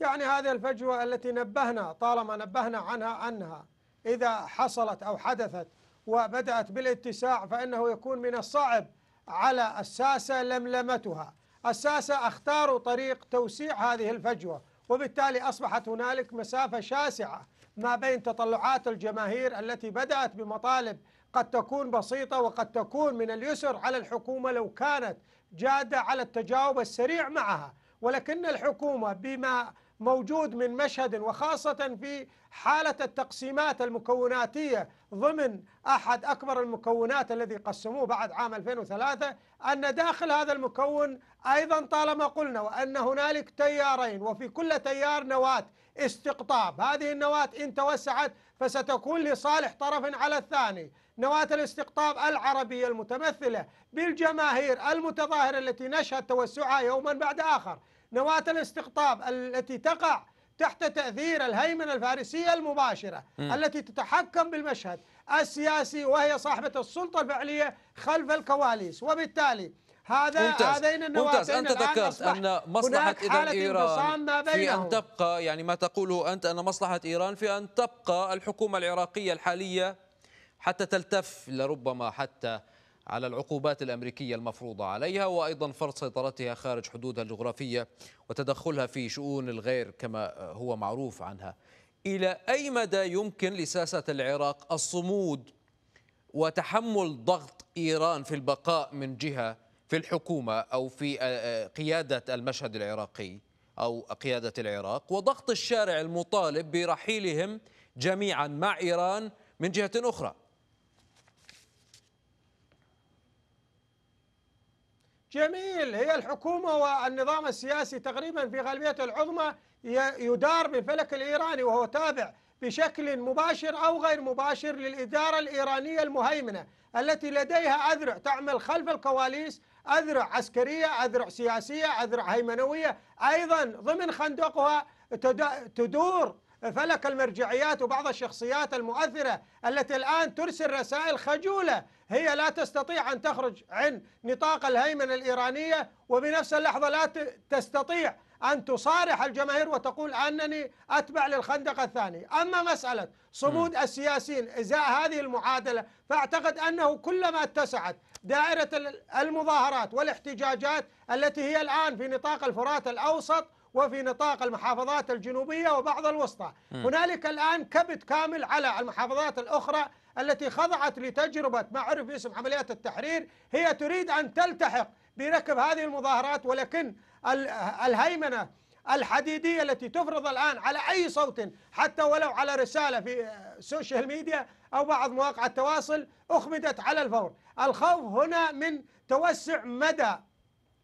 يعني هذه الفجوة التي نبهنا طالما نبهنا عنها أنها إذا حصلت أو حدثت وبدأت بالاتساع فإنه يكون من الصعب على الساسة لملمتها الساسة اختاروا طريق توسيع هذه الفجوة وبالتالي أصبحت هنالك مسافة شاسعة ما بين تطلعات الجماهير التي بدأت بمطالب قد تكون بسيطة وقد تكون من اليسر على الحكومة لو كانت جادة على التجاوب السريع معها ولكن الحكومة بما موجود من مشهد وخاصة في حالة التقسيمات المكوناتية ضمن أحد أكبر المكونات الذي قسموه بعد عام 2003 أن داخل هذا المكون أيضا طالما قلنا وأن هنالك تيارين وفي كل تيار نواة استقطاب هذه النواة إن توسعت فستكون لصالح طرف على الثاني نواة الاستقطاب العربية المتمثلة بالجماهير المتظاهرة التي نشهد توسعها يوما بعد آخر نواة الاستقطاب التي تقع تحت تأثير الهيمنة الفارسية المباشرة م. التي تتحكم بالمشهد السياسي وهي صاحبة السلطة الفعلية خلف الكواليس وبالتالي هذا ممتاز. هذين ممتاز أنت ذكرت أن مصلحة إيران في أن تبقى يعني ما تقوله أنت أن مصلحة إيران في أن تبقى الحكومة العراقية الحالية حتى تلتف لربما حتى على العقوبات الأمريكية المفروضة عليها وأيضا فرض سيطرتها خارج حدودها الجغرافية وتدخلها في شؤون الغير كما هو معروف عنها إلى أي مدى يمكن لساسة العراق الصمود وتحمل ضغط إيران في البقاء من جهة في الحكومة أو في آه، آه، قيادة المشهد العراقي أو قيادة العراق وضغط الشارع المطالب برحيلهم جميعا مع إيران من جهة أخرى جميل هي الحكومة والنظام السياسي تقريبا في غالبيته العظمى يدار بالفلك الإيراني وهو تابع بشكل مباشر أو غير مباشر للإدارة الإيرانية المهيمنة التي لديها أذرع تعمل خلف الكواليس أذرع عسكرية أذرع سياسية أذرع هيمنوية أيضا ضمن خندقها تدور فلك المرجعيات وبعض الشخصيات المؤثرة التي الآن ترسل رسائل خجولة هي لا تستطيع أن تخرج عن نطاق الهيمنة الإيرانية وبنفس اللحظة لا تستطيع أن تصارح الجماهير وتقول أنني أتبع للخندق الثاني أما مسألة صمود السياسيين إزاء هذه المعادلة فأعتقد أنه كلما اتسعت دائرة المظاهرات والاحتجاجات التي هي الآن في نطاق الفرات الأوسط وفي نطاق المحافظات الجنوبية وبعض الوسطى م. هنالك الآن كبت كامل على المحافظات الأخرى التي خضعت لتجربة ما عرف باسم عمليات التحرير هي تريد أن تلتحق بركب هذه المظاهرات ولكن الهيمنة الحديدية التي تفرض الآن على أي صوت حتى ولو على رسالة في السوشيال ميديا أو بعض مواقع التواصل أخمدت على الفور الخوف هنا من توسع مدى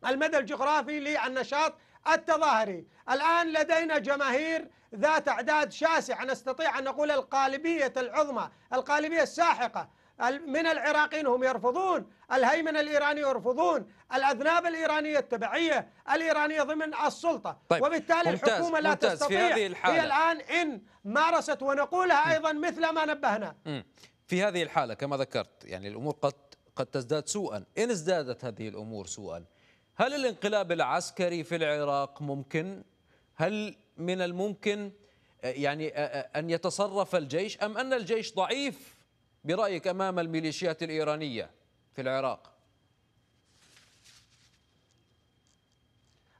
المدى الجغرافي للنشاط التظاهري الآن لدينا جماهير ذات أعداد شاسعة نستطيع أن نقول القالبية العظمى القالبية الساحقة من العراقيين هم يرفضون الهيمنة الإيرانية يرفضون الأذناب الإيرانية التبعية الإيرانية ضمن السلطة طيب وبالتالي ممتاز الحكومة لا ممتاز تستطيع في هذه الحالة هي الآن إن مارست ونقولها أيضا مثل ما نبهنا في هذه الحالة كما ذكرت يعني الأمور قد قد تزداد سوءا إن ازدادت هذه الأمور سوءا هل الانقلاب العسكري في العراق ممكن؟ هل من الممكن آه، يعني آه، آه، أن يتصرف الجيش أم أن الجيش ضعيف برأيك أمام الميليشيات الإيرانية في العراق؟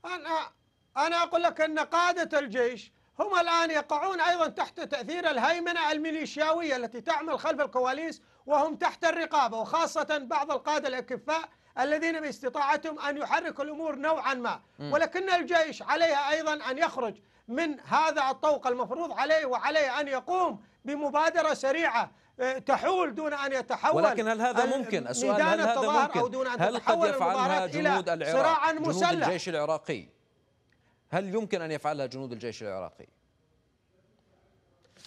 أنا أنا أقول لك أن قادة الجيش هم الآن يقعون أيضا تحت تأثير الهيمنة الميليشياوية التي تعمل خلف الكواليس وهم تحت الرقابة وخاصة بعض القادة الأكفاء الذين باستطاعتهم أن يحركوا الأمور نوعا ما ولكن الجيش عليها أيضا أن يخرج من هذا الطوق المفروض عليه وعليه أن يقوم بمبادرة سريعة آه، تحول دون أن يتحول ولكن هل هذا ممكن؟ السؤال هل هذا ممكن؟ أو دون أن هل قد يفعلها جنود العراق؟ صراعا مسلح جنود الجيش العراقي هل يمكن أن يفعلها جنود الجيش العراقي؟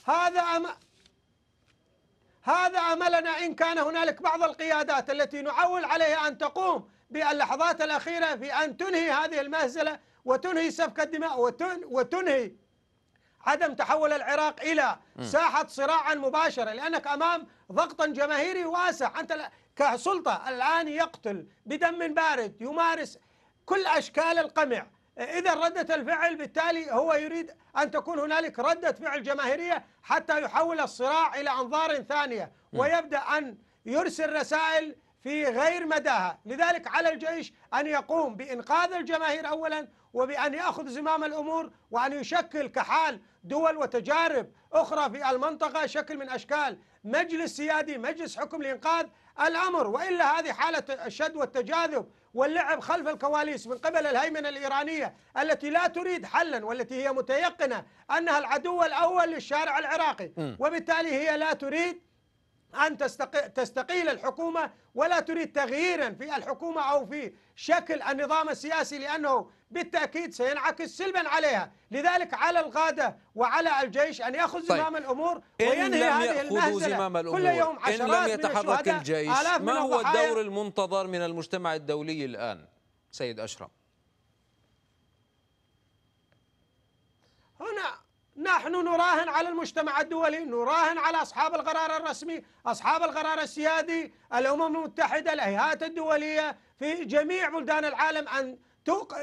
هذا أم... هذا املنا ان كان هنالك بعض القيادات التي نعول عليها ان تقوم باللحظات الاخيره في ان تنهي هذه المهزله وتنهي سفك الدماء وتنهي عدم تحول العراق الى ساحه صراع مباشره لانك امام ضغط جماهيري واسع انت كسلطه الان يقتل بدم بارد يمارس كل اشكال القمع إذا ردة الفعل بالتالي هو يريد أن تكون هنالك ردة فعل جماهيرية حتى يحول الصراع إلى أنظار ثانية ويبدأ أن يرسل رسائل في غير مداها لذلك على الجيش أن يقوم بإنقاذ الجماهير أولا وبأن يأخذ زمام الأمور وأن يشكل كحال دول وتجارب أخرى في المنطقة شكل من أشكال مجلس سيادي مجلس حكم لإنقاذ الأمر وإلا هذه حالة الشد والتجاذب واللعب خلف الكواليس من قبل الهيمنة الإيرانية التي لا تريد حلا والتي هي متيقنة أنها العدو الأول للشارع العراقي وبالتالي هي لا تريد أن تستقيل الحكومة ولا تريد تغييرا في الحكومة أو في شكل النظام السياسي لأنه بالتأكيد سينعكس سلبا عليها لذلك على القادة وعلى الجيش أن يأخذ طيب. زمام الأمور وينهي هذه المهزلة كل يوم عشرات إن لم يتحرك من الجيش ما هو الدور المنتظر من المجتمع الدولي الآن سيد أشرم هنا نحن نراهن على المجتمع الدولي نراهن على أصحاب القرار الرسمي أصحاب القرار السيادي الأمم المتحدة الهيئات الدولية في جميع بلدان العالم أن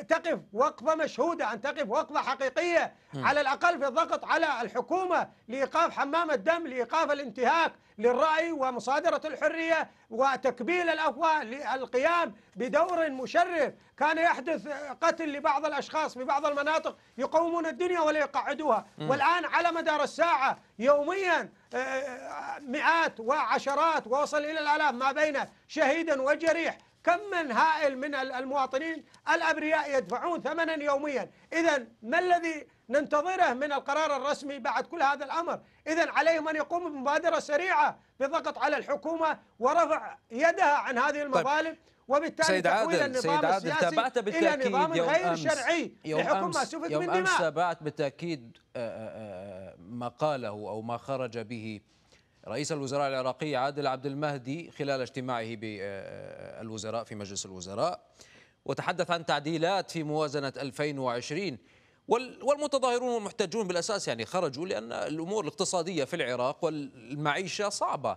تقف وقفة مشهودة أن تقف وقفة حقيقية على الأقل في الضغط على الحكومة لإيقاف حمام الدم لإيقاف الانتهاك للرأي ومصادرة الحرية وتكبيل الأفواه للقيام بدور مشرف كان يحدث قتل لبعض الأشخاص في بعض المناطق يقومون الدنيا ولا يقعدوها والآن على مدار الساعة يوميا آه، آه، مئات وعشرات ووصل إلى الآلاف ما بين شهيدا وجريح كم من هائل من المواطنين الأبرياء يدفعون ثمنا يوميا إذا ما الذي ننتظره من القرار الرسمي بعد كل هذا الأمر إذا عليهم أن يقوموا بمبادرة سريعة بالضغط على الحكومة ورفع يدها عن هذه طيب. المظالم طيب. وبالتالي سيد عادل النظام سيد عادل تابعت بالتاكيد يوم غير أمس شرعي يوم لحكم ما سفك من دماء يوم امس تابعت بالتاكيد آه، آه، آه، ما قاله او ما خرج به رئيس الوزراء العراقي عادل عبد المهدي خلال اجتماعه بالوزراء آه، آه، في مجلس الوزراء وتحدث عن تعديلات في موازنة 2020 والمتظاهرون والمحتجون بالأساس يعني خرجوا لأن الأمور الاقتصادية في العراق والمعيشة صعبة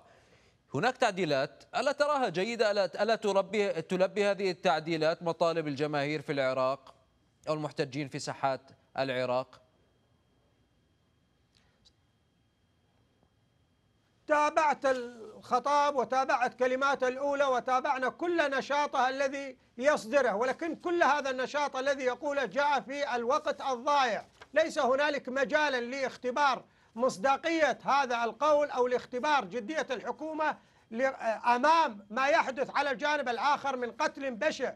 هناك تعديلات ألا تراها جيدة ألا, ألا تلبي هذه التعديلات مطالب الجماهير في العراق أو المحتجين في ساحات العراق تابعت الخطاب وتابعت كلمات الأولى وتابعنا كل نشاطها الذي يصدره ولكن كل هذا النشاط الذي يقوله جاء في الوقت الضائع ليس هنالك مجالا لاختبار مصداقية هذا القول أو لاختبار جدية الحكومة امام ما يحدث على الجانب الاخر من قتل بشع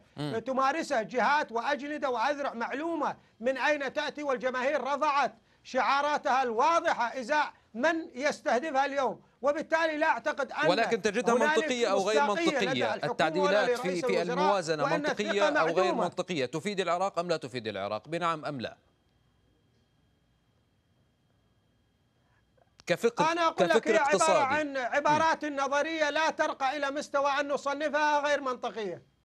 تمارسه جهات واجنده واذرع معلومه من اين تاتي والجماهير رفعت شعاراتها الواضحه ازاء من يستهدفها اليوم وبالتالي لا اعتقد ان ولكن تجدها منطقيه او غير منطقيه التعديلات في في الموازنه منطقيه او غير منطقيه تفيد العراق ام لا تفيد العراق بنعم ام لا كفكر أنا أقول لك هي عبارة عن عبارات نظرية لا ترقى إلى مستوى أن نصنفها غير منطقية